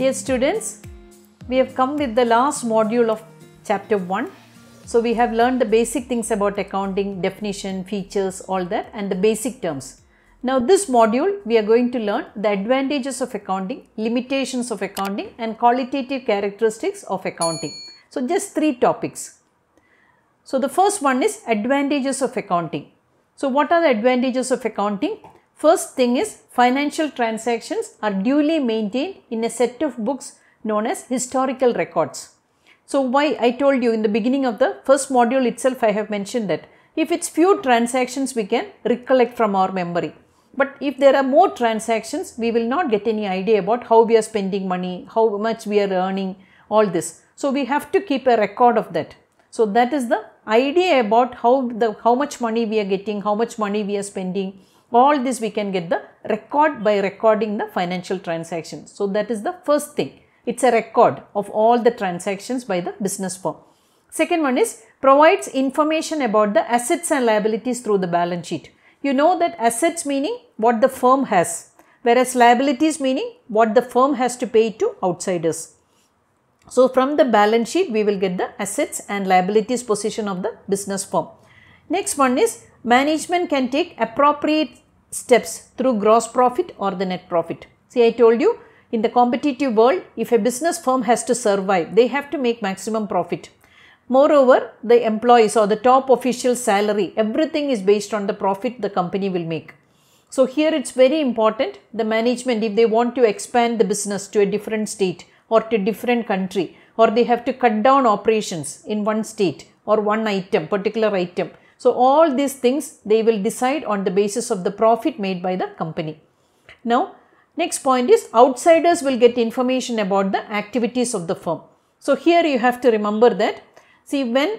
Dear students, we have come with the last module of chapter 1. So we have learned the basic things about accounting, definition, features, all that and the basic terms. Now this module we are going to learn the advantages of accounting, limitations of accounting and qualitative characteristics of accounting. So just three topics. So the first one is advantages of accounting. So what are the advantages of accounting? First thing is financial transactions are duly maintained in a set of books known as historical records. So why I told you in the beginning of the first module itself I have mentioned that if it's few transactions we can recollect from our memory. But if there are more transactions we will not get any idea about how we are spending money, how much we are earning all this. So we have to keep a record of that. So that is the idea about how the how much money we are getting, how much money we are spending, all this we can get the record by recording the financial transactions. So that is the first thing. It's a record of all the transactions by the business firm. Second one is provides information about the assets and liabilities through the balance sheet. You know that assets meaning what the firm has, whereas liabilities meaning what the firm has to pay to outsiders. So from the balance sheet, we will get the assets and liabilities position of the business firm. Next one is management can take appropriate steps through gross profit or the net profit. See I told you in the competitive world if a business firm has to survive they have to make maximum profit. Moreover the employees or the top official salary everything is based on the profit the company will make. So here it's very important the management if they want to expand the business to a different state or to different country or they have to cut down operations in one state or one item particular item so all these things they will decide on the basis of the profit made by the company. Now next point is outsiders will get information about the activities of the firm. So here you have to remember that see when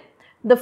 the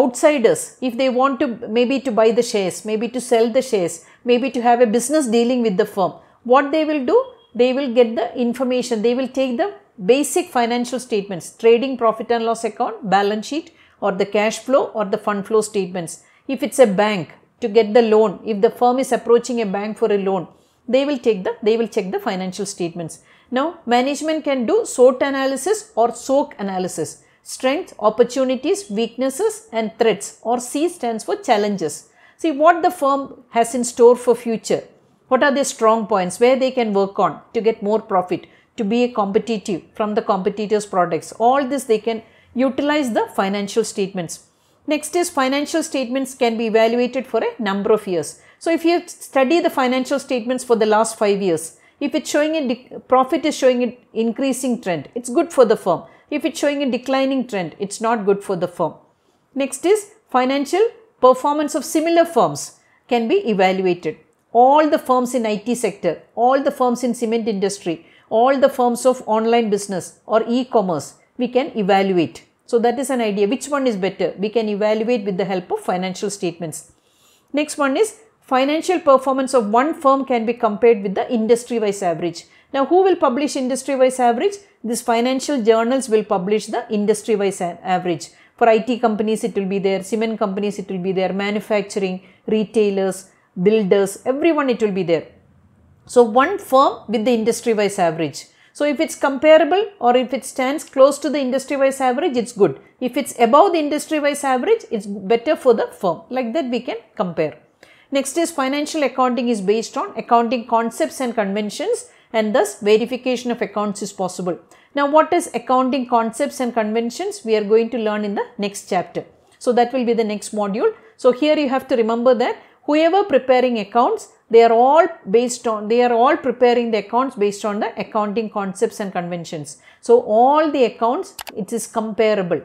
outsiders if they want to maybe to buy the shares, maybe to sell the shares, maybe to have a business dealing with the firm, what they will do? They will get the information, they will take the basic financial statements, trading profit and loss account, balance sheet, or the cash flow or the fund flow statements. If it's a bank to get the loan, if the firm is approaching a bank for a loan, they will take the, they will check the financial statements. Now, management can do SWOT analysis or SOAK analysis. Strength, opportunities, weaknesses and threats or C stands for challenges. See what the firm has in store for future. What are their strong points where they can work on to get more profit, to be competitive from the competitors' products. All this they can utilize the financial statements. Next is financial statements can be evaluated for a number of years. So if you study the financial statements for the last five years, if it's showing a profit is showing an increasing trend, it's good for the firm. If it's showing a declining trend, it's not good for the firm. Next is financial performance of similar firms can be evaluated. All the firms in IT sector, all the firms in cement industry, all the firms of online business or e-commerce, we can evaluate. So that is an idea. Which one is better? We can evaluate with the help of financial statements. Next one is financial performance of one firm can be compared with the industry-wise average. Now, who will publish industry-wise average? These financial journals will publish the industry-wise average. For IT companies, it will be there. Cement companies, it will be there. Manufacturing, retailers, builders, everyone it will be there. So, one firm with the industry-wise average. So if it's comparable or if it stands close to the industry wise average, it's good. If it's above the industry wise average, it's better for the firm. Like that we can compare. Next is financial accounting is based on accounting concepts and conventions and thus verification of accounts is possible. Now what is accounting concepts and conventions we are going to learn in the next chapter. So that will be the next module. So here you have to remember that whoever preparing accounts they are all based on they are all preparing the accounts based on the accounting concepts and conventions so all the accounts it is comparable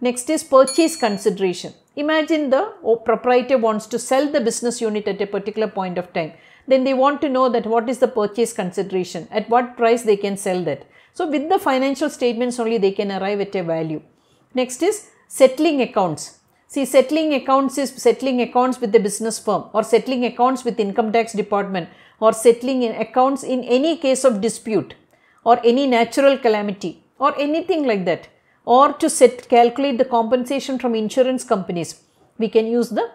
next is purchase consideration imagine the proprietor wants to sell the business unit at a particular point of time then they want to know that what is the purchase consideration at what price they can sell that so with the financial statements only they can arrive at a value next is settling accounts See settling accounts is settling accounts with the business firm or settling accounts with income tax department or settling in accounts in any case of dispute or any natural calamity or anything like that or to set calculate the compensation from insurance companies. We can use the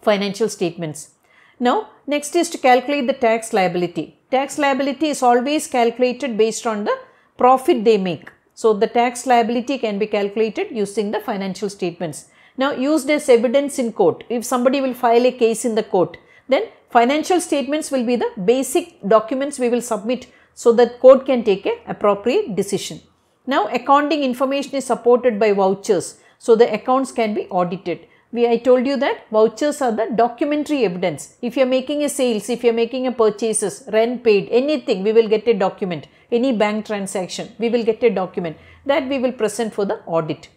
financial statements. Now next is to calculate the tax liability. Tax liability is always calculated based on the profit they make. So the tax liability can be calculated using the financial statements now used as evidence in court. If somebody will file a case in the court, then financial statements will be the basic documents we will submit so that court can take a appropriate decision. Now accounting information is supported by vouchers. So the accounts can be audited. We, I told you that vouchers are the documentary evidence. If you are making a sales, if you are making a purchases, rent paid, anything, we will get a document. Any bank transaction, we will get a document that we will present for the audit.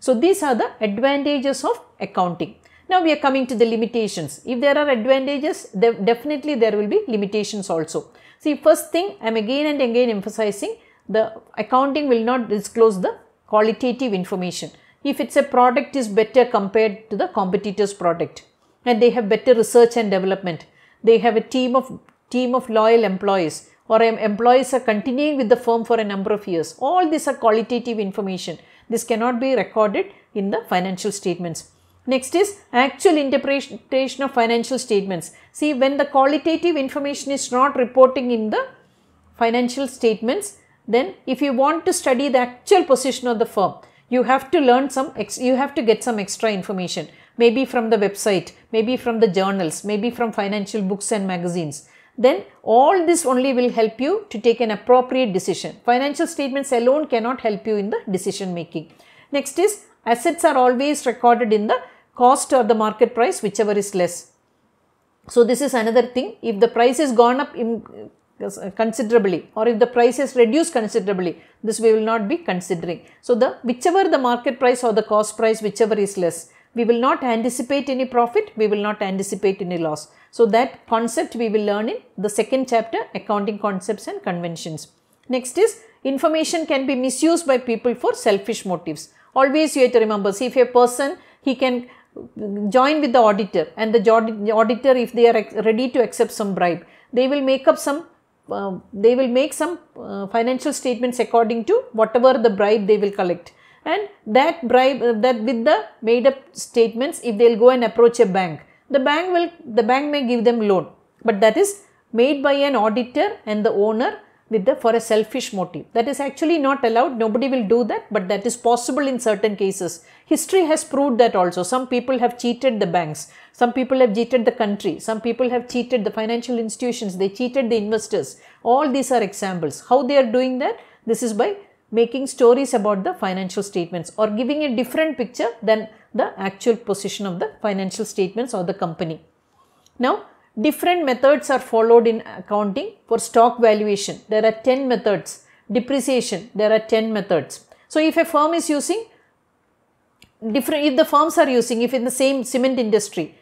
So these are the advantages of accounting. Now we are coming to the limitations. If there are advantages, definitely there will be limitations also. See, first thing I am again and again emphasizing the accounting will not disclose the qualitative information. If it's a product is better compared to the competitor's product and they have better research and development. They have a team of team of loyal employees or employees are continuing with the firm for a number of years. All these are qualitative information this cannot be recorded in the financial statements. Next is actual interpretation of financial statements. See when the qualitative information is not reporting in the financial statements, then if you want to study the actual position of the firm, you have to learn some, you have to get some extra information, maybe from the website, maybe from the journals, maybe from financial books and magazines then all this only will help you to take an appropriate decision. Financial statements alone cannot help you in the decision making. Next is assets are always recorded in the cost or the market price whichever is less. So this is another thing if the price has gone up considerably or if the price has reduced considerably this we will not be considering. So the whichever the market price or the cost price whichever is less we will not anticipate any profit we will not anticipate any loss. So that concept we will learn in the second chapter, Accounting Concepts and Conventions. Next is, information can be misused by people for selfish motives. Always you have to remember, see if a person, he can join with the auditor and the auditor if they are ready to accept some bribe, they will make up some uh, they will make some uh, financial statements according to whatever the bribe they will collect and that bribe uh, that with the made up statements if they'll go and approach a bank the bank will the bank may give them loan but that is made by an auditor and the owner with the for a selfish motive that is actually not allowed nobody will do that but that is possible in certain cases history has proved that also some people have cheated the banks some people have cheated the country some people have cheated the financial institutions they cheated the investors all these are examples how they are doing that this is by making stories about the financial statements or giving a different picture than the actual position of the financial statements or the company. Now, different methods are followed in accounting for stock valuation. There are 10 methods. Depreciation, there are 10 methods. So, if a firm is using different, if the firms are using, if in the same cement industry,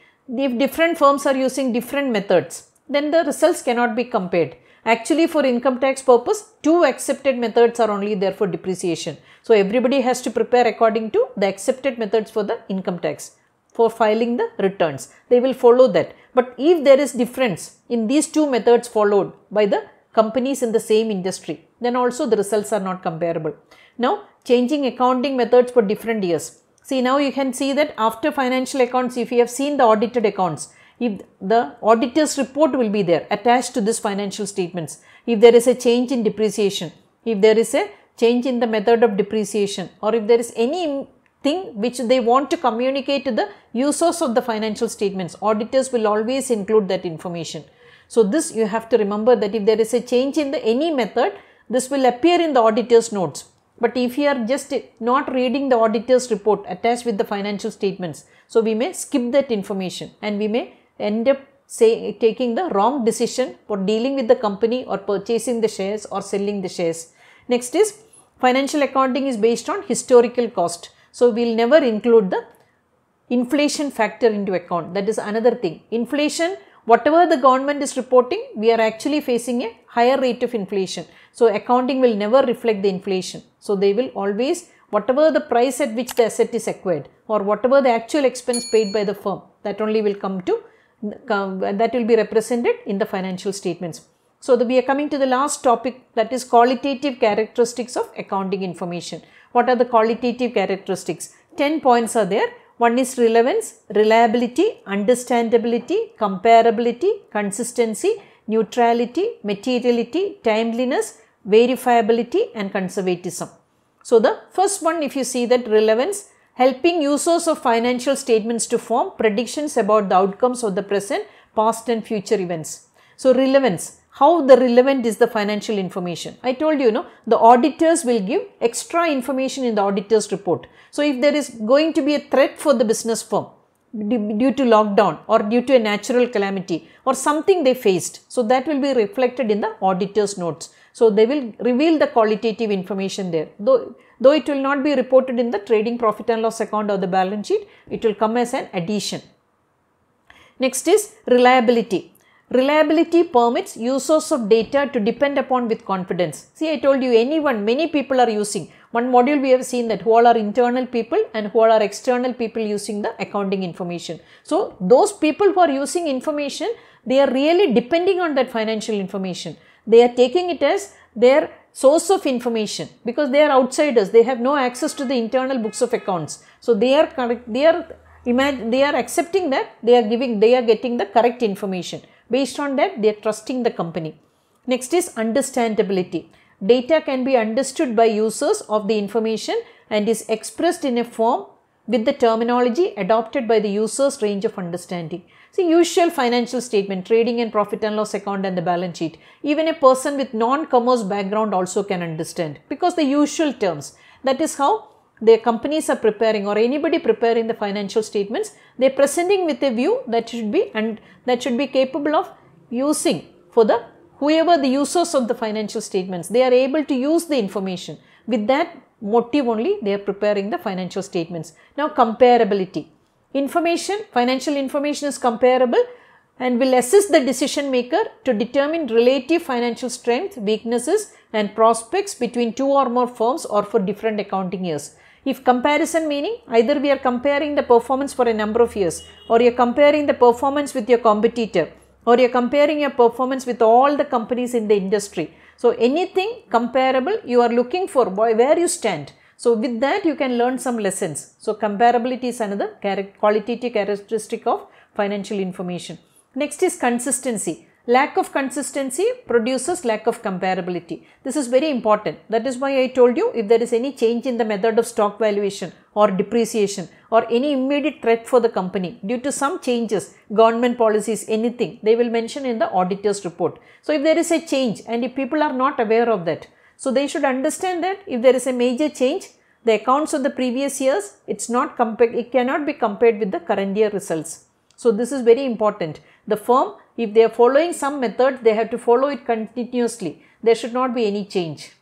if different firms are using different methods, then the results cannot be compared. Actually, for income tax purpose, two accepted methods are only there for depreciation. So, everybody has to prepare according to the accepted methods for the income tax for filing the returns. They will follow that. But if there is difference in these two methods followed by the companies in the same industry, then also the results are not comparable. Now, changing accounting methods for different years. See, now you can see that after financial accounts, if you have seen the audited accounts, if the auditor's report will be there attached to this financial statements. If there is a change in depreciation, if there is a change in the method of depreciation or if there is any thing which they want to communicate to the users of the financial statements, auditors will always include that information. So, this you have to remember that if there is a change in the any method, this will appear in the auditor's notes. But if you are just not reading the auditor's report attached with the financial statements, so we may skip that information and we may end up say, taking the wrong decision for dealing with the company or purchasing the shares or selling the shares. Next is financial accounting is based on historical cost. So, we will never include the inflation factor into account. That is another thing. Inflation, whatever the government is reporting, we are actually facing a higher rate of inflation. So, accounting will never reflect the inflation. So, they will always whatever the price at which the asset is acquired or whatever the actual expense paid by the firm that only will come to that will be represented in the financial statements. So, the, we are coming to the last topic that is qualitative characteristics of accounting information. What are the qualitative characteristics? 10 points are there. One is relevance, reliability, understandability, comparability, consistency, neutrality, materiality, timeliness, verifiability and conservatism. So, the first one if you see that relevance, helping users of financial statements to form predictions about the outcomes of the present, past and future events. So, relevance. How the relevant is the financial information? I told you, know the auditors will give extra information in the auditor's report. So, if there is going to be a threat for the business firm due to lockdown or due to a natural calamity or something they faced, so that will be reflected in the auditor's notes. So, they will reveal the qualitative information there. Though though it will not be reported in the trading profit and loss account or the balance sheet, it will come as an addition. Next is reliability. Reliability permits users of data to depend upon with confidence. See, I told you anyone, many people are using. One module we have seen that who all are internal people and who all are external people using the accounting information. So, those people who are using information, they are really depending on that financial information. They are taking it as their source of information because they are outsiders they have no access to the internal books of accounts so they are correct they are imagine they are accepting that they are giving they are getting the correct information based on that they are trusting the company next is understandability data can be understood by users of the information and is expressed in a form with the terminology adopted by the user's range of understanding. So, usual financial statement, trading and profit and loss account and the balance sheet. Even a person with non-commerce background also can understand because the usual terms. That is how the companies are preparing or anybody preparing the financial statements. They are presenting with a view that should be and that should be capable of using for the whoever the users of the financial statements. They are able to use the information. With that motive only they are preparing the financial statements. Now comparability. Information, financial information is comparable and will assist the decision maker to determine relative financial strength, weaknesses and prospects between two or more firms or for different accounting years. If comparison meaning either we are comparing the performance for a number of years or you are comparing the performance with your competitor or you are comparing your performance with all the companies in the industry so anything comparable you are looking for boy, where you stand. So with that you can learn some lessons. So comparability is another qualitative characteristic of financial information. Next is consistency. Lack of consistency produces lack of comparability. This is very important. That is why I told you if there is any change in the method of stock valuation or depreciation or any immediate threat for the company due to some changes, government policies, anything, they will mention in the auditor's report. So if there is a change and if people are not aware of that, so they should understand that if there is a major change, the accounts of the previous years, it's not it cannot be compared with the current year results. So this is very important. The firm if they are following some method they have to follow it continuously there should not be any change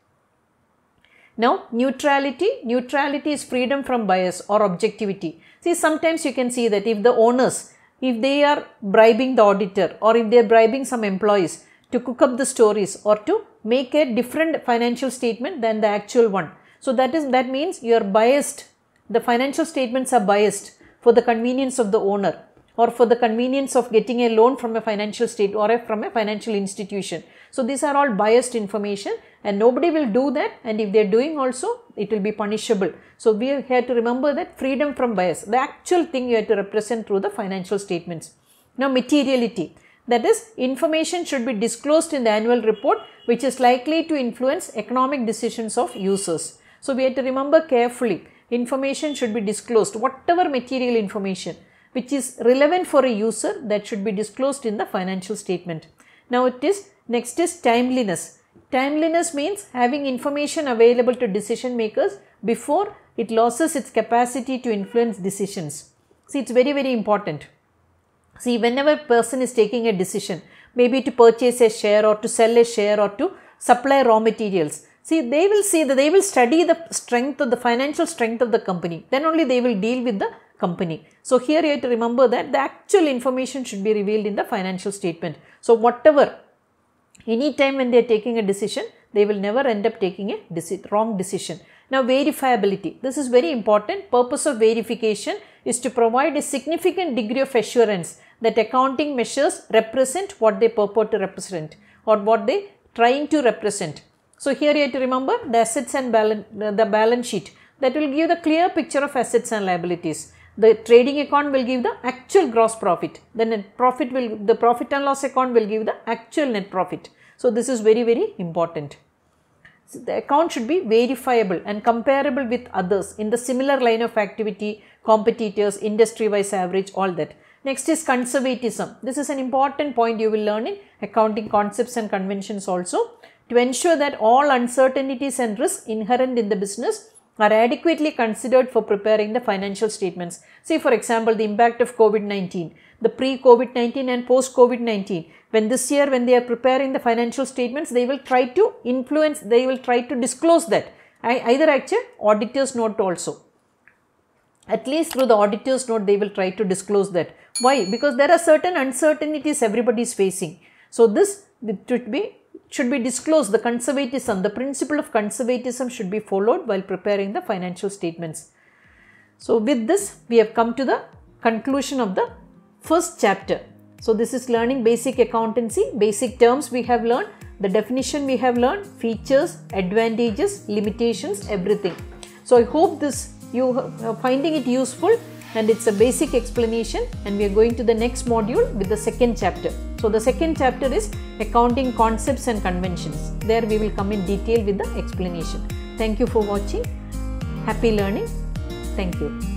now, neutrality. Neutrality is freedom from bias or objectivity. See, sometimes you can see that if the owners, if they are bribing the auditor or if they are bribing some employees to cook up the stories or to make a different financial statement than the actual one. So, that is that means you are biased. The financial statements are biased for the convenience of the owner or for the convenience of getting a loan from a financial state or a, from a financial institution. So these are all biased information and nobody will do that and if they are doing also it will be punishable. So we have to remember that freedom from bias, the actual thing you have to represent through the financial statements. Now materiality that is information should be disclosed in the annual report which is likely to influence economic decisions of users. So we have to remember carefully information should be disclosed whatever material information which is relevant for a user that should be disclosed in the financial statement. Now it is next is timeliness. Timeliness means having information available to decision makers before it loses its capacity to influence decisions. See it's very very important. See whenever a person is taking a decision maybe to purchase a share or to sell a share or to supply raw materials. See, they will see that they will study the strength of the financial strength of the company. Then only they will deal with the company. So here you have to remember that the actual information should be revealed in the financial statement. So whatever, any time when they are taking a decision, they will never end up taking a deci wrong decision. Now verifiability, this is very important. Purpose of verification is to provide a significant degree of assurance that accounting measures represent what they purport to represent or what they trying to represent. So here you have to remember the assets and balance, the balance sheet that will give the clear picture of assets and liabilities the trading account will give the actual gross profit the net profit will the profit and loss account will give the actual net profit so this is very very important so the account should be verifiable and comparable with others in the similar line of activity competitors industry wise average all that next is conservatism this is an important point you will learn in accounting concepts and conventions also to ensure that all uncertainties and risks inherent in the business are adequately considered for preparing the financial statements. Say for example, the impact of COVID-19, the pre-COVID-19 and post-COVID-19. When this year, when they are preparing the financial statements, they will try to influence, they will try to disclose that. either actually auditor's note also. At least through the auditor's note, they will try to disclose that. Why? Because there are certain uncertainties everybody is facing. So this should be should be disclosed, the conservatism, the principle of conservatism should be followed while preparing the financial statements. So with this, we have come to the conclusion of the first chapter. So this is learning basic accountancy, basic terms we have learned, the definition we have learned, features, advantages, limitations, everything. So I hope this you are uh, finding it useful and it's a basic explanation and we are going to the next module with the second chapter. So the second chapter is accounting concepts and conventions. There we will come in detail with the explanation. Thank you for watching. Happy learning. Thank you.